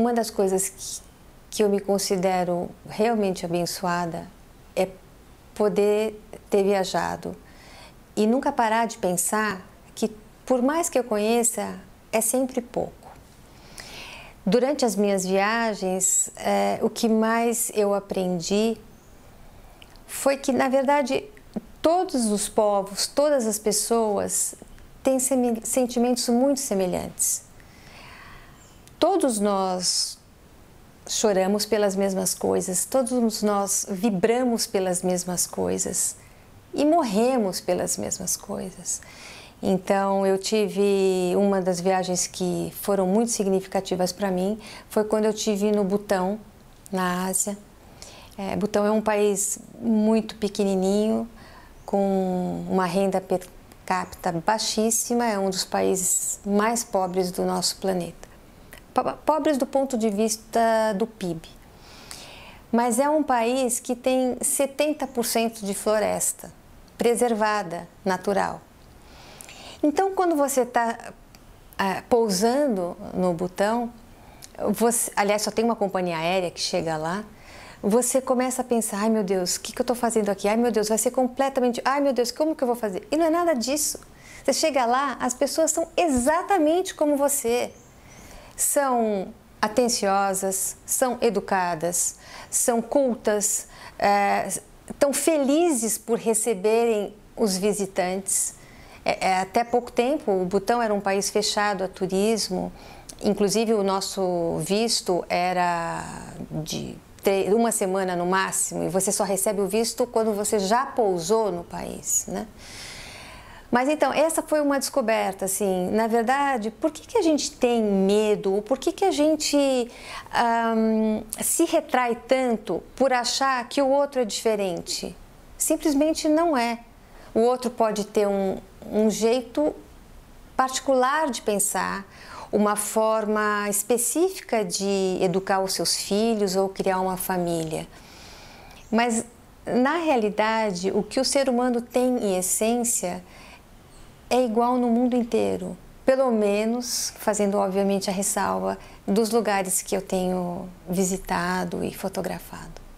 uma das coisas que, que eu me considero realmente abençoada é poder ter viajado e nunca parar de pensar que, por mais que eu conheça, é sempre pouco. Durante as minhas viagens, é, o que mais eu aprendi foi que, na verdade, todos os povos, todas as pessoas têm sentimentos muito semelhantes todos nós choramos pelas mesmas coisas, todos nós vibramos pelas mesmas coisas e morremos pelas mesmas coisas. Então, eu tive uma das viagens que foram muito significativas para mim, foi quando eu tive no Butão, na Ásia. É, Butão é um país muito pequenininho, com uma renda per capita baixíssima, é um dos países mais pobres do nosso planeta pobres do ponto de vista do PIB. Mas é um país que tem 70% de floresta preservada, natural. Então, quando você está ah, pousando no Butão, você, aliás, só tem uma companhia aérea que chega lá, você começa a pensar, ai meu Deus, o que, que eu estou fazendo aqui? Ai meu Deus, vai ser completamente, ai meu Deus, como que eu vou fazer? E não é nada disso. Você chega lá, as pessoas são exatamente como você são atenciosas, são educadas, são cultas, é, tão felizes por receberem os visitantes. É, é, até pouco tempo, o Butão era um país fechado a turismo, inclusive o nosso visto era de uma semana no máximo e você só recebe o visto quando você já pousou no país, né? Mas então, essa foi uma descoberta, assim, na verdade, por que, que a gente tem medo, ou por que, que a gente um, se retrai tanto por achar que o outro é diferente? Simplesmente não é. O outro pode ter um, um jeito particular de pensar, uma forma específica de educar os seus filhos ou criar uma família. Mas, na realidade, o que o ser humano tem em essência é igual no mundo inteiro. Pelo menos, fazendo obviamente a ressalva dos lugares que eu tenho visitado e fotografado.